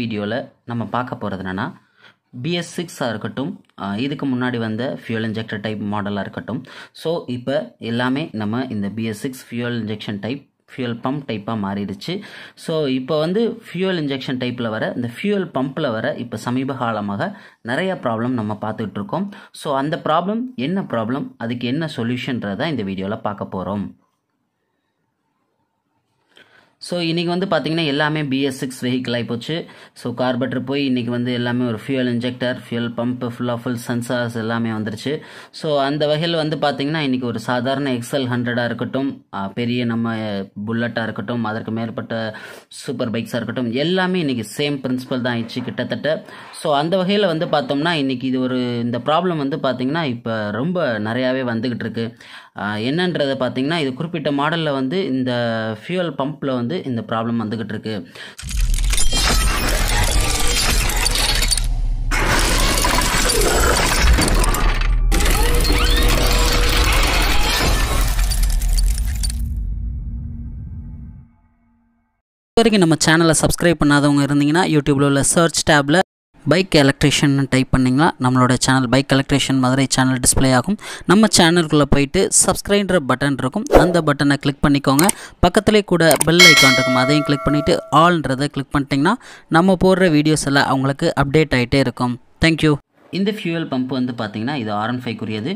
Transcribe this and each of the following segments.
வீடியோவில் நம்ம பார்க்க போகிறது என்னென்னா பிஎஸ் சிக்ஸாக இருக்கட்டும் இதுக்கு முன்னாடி வந்த ஃபியூல் இன்ஜெக்டர் டைப் மாடலாக இருக்கட்டும் ஸோ இப்போ எல்லாமே நம்ம இந்த BS six fuel injection type fuel pump டைப்பாக மாறிடுச்சு ஸோ இப்போ வந்து ஃபியூல் இன்ஜெக்ஷன் டைப்பில் வர இந்த ஃபியூல் பம்பில் வர இப்போ சமீப காலமாக நிறைய ப்ராப்ளம் நம்ம பார்த்துட்ருக்கோம் ஸோ அந்த ப்ராப்ளம் என்ன ப்ராப்ளம் அதுக்கு என்ன சொல்யூஷன்றதான் இந்த வீடியோவில் பார்க்க போகிறோம் ஸோ இன்றைக்கி வந்து பார்த்திங்கன்னா எல்லாமே பிஎஸ் சிக்ஸ் வெஹிக்கிள் ஆகிப்போச்சு ஸோ கார்பட்டர் போய் இன்றைக்கி வந்து எல்லாமே ஒரு ஃபியூல் இன்ஜெக்டர் ஃபியூல் பம்ப்பு ஃபுல்லாக ஃபுல் சென்சார்ஸ் எல்லாமே வந்துருச்சு ஸோ அந்த வகையில் வந்து பார்த்திங்கன்னா இன்றைக்கி ஒரு சாதாரண எக்ஸ்எல் ஹண்ட்ரடாக இருக்கட்டும் பெரிய நம்ம புல்லட்டாக இருக்கட்டும் அதற்கு மேற்பட்ட சூப்பர் பைக்ஸாக இருக்கட்டும் எல்லாமே இன்றைக்கி சேம் பிரின்சிபல் தான் ஆயிடுச்சு கிட்டத்தட்ட ஸோ அந்த வகையில் வந்து பார்த்தோம்னா இன்றைக்கி இது ஒரு இந்த ப்ராப்ளம் வந்து பார்த்திங்கன்னா இப்போ ரொம்ப நிறையாவே வந்துக்கிட்டு இருக்குது என்னன்றதை பார்த்திங்கன்னா இது குறிப்பிட்ட மாடலில் வந்து இந்த ஃபியூல் பம்பில் வந்து இந்த ப்ராப்ளம் வந்துக்கிட்டு இருக்குது வரைக்கும் நம்ம சேனலை சப்ஸ்கிரைப் பண்ணாதவங்க இருந்தீங்கன்னா யூடியூப்பில் உள்ள சர்ச் டேப்பில் பைக் எலக்ட்ரிஷன் டைப் பண்ணிங்கன்னா நம்மளோட channel bike electrician Madurai channel display ஆகும் நம்ம சேனலுக்குள்ளே போயிட்டு சப்ஸ்கிரைன்ற பட்டன் இருக்கும் அந்த பட்டனை கிளிக் பண்ணிக்கோங்க பக்கத்துலேயே கூட பெல் ஐக்கான் இருக்கும் அதையும் கிளிக் பண்ணிவிட்டு ஆல்ன்றதை கிளிக் பண்ணிட்டிங்கன்னா நம்ம போடுற வீடியோஸ் எல்லாம் அவங்களுக்கு அப்டேட் ஆகிட்டே இருக்கும் தேங்க்யூ இந்த ஃபியூயல் பம்ப் வந்து பார்த்திங்கன்னா இது ஆர்என் ஃபைவ்க்குரியது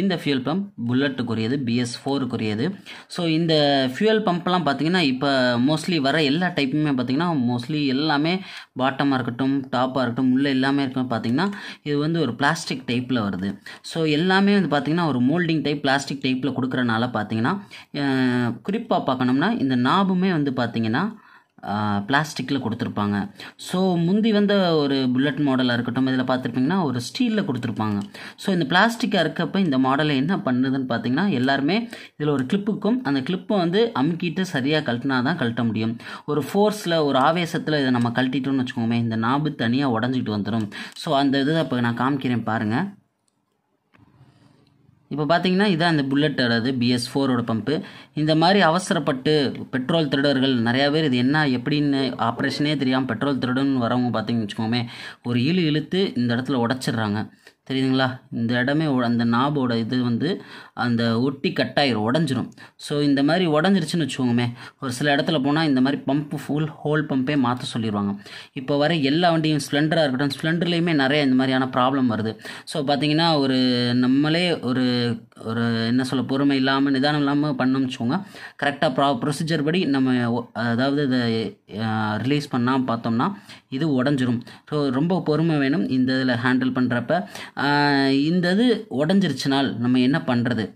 இந்த ஃபியூயல் பம்ப் புல்லட்டுக்குரியது பிஎஸ் ஃபோருக்குரியது ஸோ இந்த ஃபியூயல் பம்ப்லாம் பார்த்தீங்கன்னா இப்போ மோஸ்ட்லி வர எல்லா டைப்புமே பார்த்திங்கன்னா மோஸ்ட்லி எல்லாமே பாட்டமாக இருக்கட்டும் டாப்பாக இருக்கட்டும் உள்ளே எல்லாமே இருக்கும் பார்த்தீங்கன்னா இது வந்து ஒரு பிளாஸ்டிக் டைப்பில் வருது ஸோ எல்லாமே வந்து பார்த்தீங்கன்னா ஒரு மோல்டிங் டைப் பிளாஸ்டிக் டைப்பில் கொடுக்குறனால பார்த்தீங்கன்னா குறிப்பாக பார்க்கணும்னா இந்த நாபுமே வந்து பார்த்திங்கன்னா பிளாஸ்டிக்கில் கொடுத்துருப்பாங்க ஸோ முந்தி வந்த ஒரு புல்லட் மாடலாக இருக்கட்டும் இதில் பார்த்துருப்பீங்கன்னா ஒரு ஸ்டீலில் கொடுத்துருப்பாங்க ஸோ இந்த பிளாஸ்டிக்காக இருக்கப்போ இந்த மாடலை என்ன பண்ணுதுன்னு பார்த்தீங்கன்னா எல்லாருமே இதில் ஒரு கிளிப்புக்கும் அந்த கிளிப்பை வந்து அமுக்கிட்டு சரியாக கழட்டினா தான் கழட்ட முடியும் ஒரு ஃபோர்ஸில் ஒரு ஆவேசத்தில் இதை நம்ம கழட்டிட்டோம்னு வச்சுக்கோமே இந்த நாபு தனியாக உடஞ்சிட்டு வந்துடும் ஸோ அந்த இதை இப்போ நான் காமிக்கிறேன் பாருங்கள் இப்போ பார்த்தீங்கன்னா இதான் இந்த புல்லட் அதாவது பிஎஸ் ஃபோரோட பம்பு இந்த மாதிரி அவசரப்பட்டு பெட்ரோல் திருடர்கள் நிறையா பேர் இது என்ன எப்படின்னு ஆப்ரேஷனே தெரியாமல் பெட்ரோல் திருடுன்னு வரவங்க பார்த்தீங்கன்னு வச்சுக்கோமே ஒரு இழு இழுத்து இந்த இடத்துல உடச்சிட்றாங்க தெரியுதுங்களா இந்த இடமே அந்த நாபோட இது வந்து அந்த ஒட்டி கட்டாயிரும் உடஞ்சிரும் ஸோ இந்த மாதிரி உடஞ்சிருச்சுன்னு வச்சுக்கோங்க ஒரு சில இடத்துல போனால் இந்த மாதிரி பம்ப்பு ஃபுல் ஹோல் பம்பே மாற்ற சொல்லிடுவாங்க இப்போ வர எல்லா வண்டியும் ஸ்ப்ளெண்டராக இருக்கட்டும் ஸ்ப்ளெண்டர்லேயுமே நிறைய இந்த மாதிரியான ப்ராப்ளம் வருது ஸோ பார்த்திங்கன்னா ஒரு நம்மளே ஒரு ஒரு என்ன சொல்ல பொறுமை இல்லாமல் நிதானம் இல்லாமல் பண்ணோம்னு வச்சுக்கோங்க கரெக்டாக ப்ரா ப்ரொசீஜர் படி நம்ம அதாவது இதை ரிலீஸ் பண்ணால் பார்த்தோம்னா இது உடஞ்சிரும் ஸோ ரொம்ப பொறுமை வேணும் இந்த இதில் ஹேண்டில் பண்ணுறப்ப இந்த இது உடஞ்சிருச்சுனால் நம்ம என்ன பண்ணுறது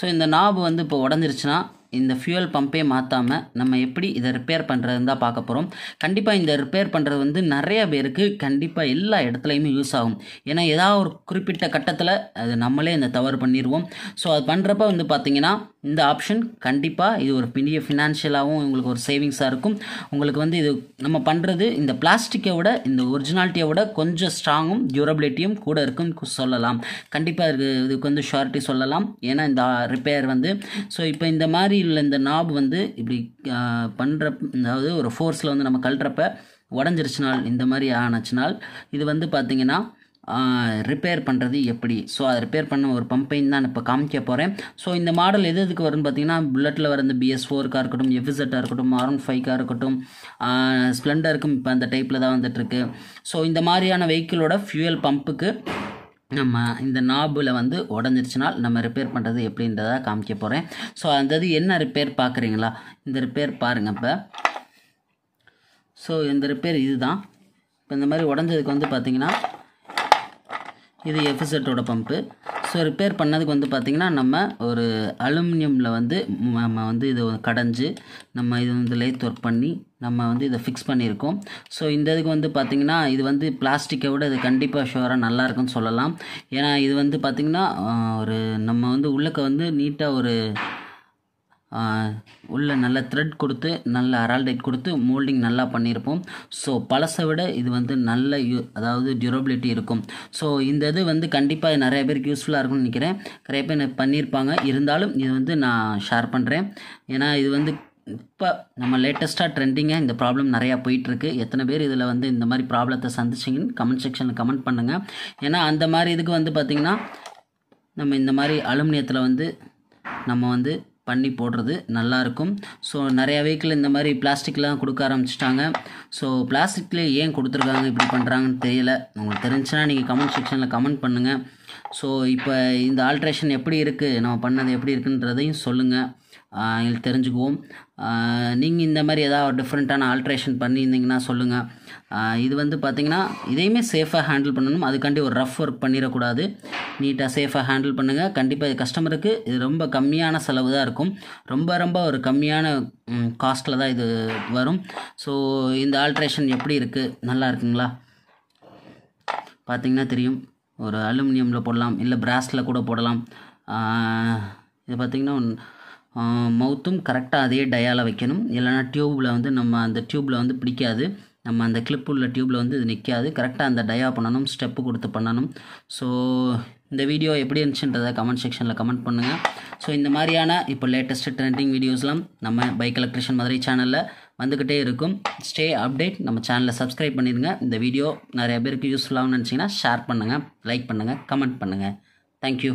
ஸோ இந்த நாபு வந்து இப்போ உடஞ்சிருச்சுன்னா இந்த ஃபியூயல் பம்பே மாற்றாமல் நம்ம எப்படி இதை ரிப்பேர் பண்ணுறதுன்னு தான் பார்க்க போகிறோம் கண்டிப்பாக இந்த ரிப்பேர் பண்ணுறது வந்து நிறைய பேருக்கு கண்டிப்பாக எல்லா இடத்துலையுமே யூஸ் ஆகும் ஏன்னா ஏதாவது ஒரு குறிப்பிட்ட கட்டத்தில் அது நம்மளே இந்த தவறு பண்ணிடுவோம் ஸோ அது பண்ணுறப்ப வந்து பார்த்திங்கன்னா இந்த ஆப்ஷன் கண்டிப்பாக இது ஒரு பெரிய ஃபினான்ஷியலாகவும் உங்களுக்கு ஒரு சேவிங்ஸாக இருக்கும் உங்களுக்கு வந்து இது நம்ம பண்ணுறது இந்த பிளாஸ்டிக்கை விட இந்த ஒரிஜினாலிட்டியை விட கொஞ்சம் ஸ்ட்ராங்கும் டியூரபிலிட்டியும் கூட இருக்குன்னு சொல்லலாம் கண்டிப்பாக இதுக்கு இதுக்கு வந்து ஷுவரிட்டி சொல்லலாம் ஏன்னா இந்த ரிப்பேர் வந்து ஸோ இப்போ இந்த மாதிரி உள்ள இந்த நாப் வந்து இப்படி பண்ணுற அதாவது ஒரு ஃபோர்ஸில் வந்து நம்ம கழட்டுறப்ப உடஞ்சிருச்சுனால் இந்த மாதிரி ஆனச்சுனால் இது வந்து பார்த்திங்கன்னா ரிப்பேர் பண்ணுறது எப்படி ஸோ அதை ரிப்பேர் பண்ண ஒரு பம்பையும் தான் இப்போ காமிக்க போகிறேன் ஸோ இந்த மாடல் எது எதுக்கு வரும்னு பார்த்தீங்கன்னா புல்லட்டில் வர இந்த பிஎஸ் ஃபோருக்காக இருக்கட்டும் எஃபிசட்டாக இருக்கட்டும் ஆர்என் ஃபைவ்க்காக இருக்கட்டும் ஸ்ப்ளெண்டருக்கும் இப்போ அந்த டைப்பில் தான் வந்துட்டுருக்கு ஸோ இந்த மாதிரியான வெஹிக்கிளோட ஃபியூயல் பம்புக்கு நம்ம இந்த நாபில் வந்து உடஞ்சிருச்சுனால் நம்ம ரிப்பேர் பண்ணுறது எப்படின்றத காமிக்க போகிறேன் ஸோ அந்த இது என்ன ரிப்பேர் பார்க்குறீங்களா இந்த ரிப்பேர் பாருங்கள் இப்போ ஸோ இந்த ரிப்பேர் இது தான் இப்போ இந்த மாதிரி உடஞ்சதுக்கு வந்து பார்த்திங்கன்னா இது எஃபிசெட்டோட பம்பு ஸோ ரிப்பேர் பண்ணதுக்கு வந்து பார்த்திங்கன்னா நம்ம ஒரு அலுமினியமில் வந்து நம்ம வந்து இதை கடைஞ்சி நம்ம இது வந்து லேத் ஒர்க் பண்ணி நம்ம வந்து இதை ஃபிக்ஸ் பண்ணியிருக்கோம் ஸோ இந்த இதுக்கு வந்து பார்த்திங்கன்னா இது வந்து பிளாஸ்டிக்கை விட இது கண்டிப்பாக ஷுவராக நல்லாயிருக்குன்னு சொல்லலாம் ஏன்னா இது வந்து பார்த்திங்கன்னா ஒரு நம்ம வந்து உள்ளக்க வந்து நீட்டாக ஒரு உள்ள நல்ல த்ரெட் கொடுத்து நல்ல அரால்டைட் கொடுத்து மோல்டிங் நல்லா பண்ணியிருப்போம் ஸோ பழசை விட இது வந்து நல்ல யூ அதாவது டியூரபிலிட்டி இருக்கும் ஸோ இந்த இது வந்து கண்டிப்பாக நிறைய பேருக்கு யூஸ்ஃபுல்லாக இருக்கும்னு நினைக்கிறேன் நிறைய பேர் பண்ணியிருப்பாங்க இருந்தாலும் இது வந்து நான் ஷேர் பண்ணுறேன் ஏன்னா இது வந்து இப்போ நம்ம லேட்டஸ்ட்டாக ட்ரெண்டிங்காக இந்த ப்ராப்ளம் நிறையா போயிட்டுருக்கு எத்தனை பேர் இதில் வந்து இந்த மாதிரி ப்ராப்ளத்தை சந்திச்சிங்கன்னு கமெண்ட் செக்ஷனில் கமெண்ட் பண்ணுங்கள் ஏன்னா அந்த மாதிரி இதுக்கு வந்து பார்த்திங்கன்னா நம்ம இந்த மாதிரி அலுமினியத்தில் வந்து நம்ம வந்து பண்ணி போடுறது நல்லாயிருக்கும் ஸோ நிறையா வெஹிக்கிள் இந்த மாதிரி பிளாஸ்டிக்லாம் கொடுக்க ஆரம்பிச்சிட்டாங்க ஸோ பிளாஸ்டிக்லேயே ஏன் கொடுத்துருக்காங்க இப்படி பண்ணுறாங்கன்னு தெரியல உங்களுக்கு தெரிஞ்சுன்னா நீங்கள் கமெண்ட் செக்ஷனில் கமெண்ட் பண்ணுங்கள் ஸோ இப்போ இந்த ஆல்ட்ரேஷன் எப்படி இருக்குது நம்ம பண்ணது எப்படி இருக்குன்றதையும் சொல்லுங்கள் தெரிஞ்சுக்குவோம் நீங்கள் இந்த மாதிரி ஏதாவது டிஃப்ரெண்ட்டான ஆல்ட்ரேஷன் பண்ணியிருந்தீங்கன்னா சொல்லுங்கள் இது வந்து பார்த்திங்கன்னா இதையுமே சேஃபாக ஹேண்டில் பண்ணணும் அதுக்காண்டி ஒரு ரஃப் ஒர்க் பண்ணிடக்கூடாது நீட்டாக சேஃபாக ஹேண்டில் பண்ணுங்கள் கண்டிப்பாக கஸ்டமருக்கு இது ரொம்ப கம்மியான செலவு தான் இருக்கும் ரொம்ப ரொம்ப ஒரு கம்மியான காஸ்ட்டில் தான் இது வரும் ஸோ இந்த ஆல்ட்ரேஷன் எப்படி இருக்குது நல்லா இருக்குங்களா பார்த்திங்கன்னா தெரியும் ஒரு அலுமினியமில் போடலாம் இல்லை பிராஸில் கூட போடலாம் இது பார்த்திங்கன்னா மவுத்தும் கரெக்டாக அதே டயாவில் வைக்கணும் இல்லைனா டியூப்பில் வந்து நம்ம அந்த டியூப்பில் வந்து பிடிக்காது நம்ம அந்த கிளிப் உள்ள டியூப்பில் வந்து இது நிற்காது கரெக்டாக அந்த டயா பண்ணணும் ஸ்டெப்பு கொடுத்து பண்ணணும் ஸோ இந்த வீடியோ எப்படி இருந்துச்சுன்றதை கமெண்ட் செக்ஷனில் கமெண்ட் பண்ணுங்கள் ஸோ இந்த மாதிரியான இப்போ லேட்டஸ்ட்டு ட்ரெண்டிங் வீடியோஸ்லாம் நம்ம பைக் எலக்ட்ரிஷன் மதுரை சேனலில் வந்துக்கிட்டே இருக்கும் ஸ்டே அப்டேட் நம்ம சேனலில் சப்ஸ்கிரைப் பண்ணிடுங்க இந்த வீடியோ நிறைய பேருக்கு யூஸ்ஃபுல்லாகவும் நினச்சிங்கன்னா ஷேர் பண்ணுங்கள் லைக் பண்ணுங்கள் கமெண்ட் பண்ணுங்கள் தேங்க்யூ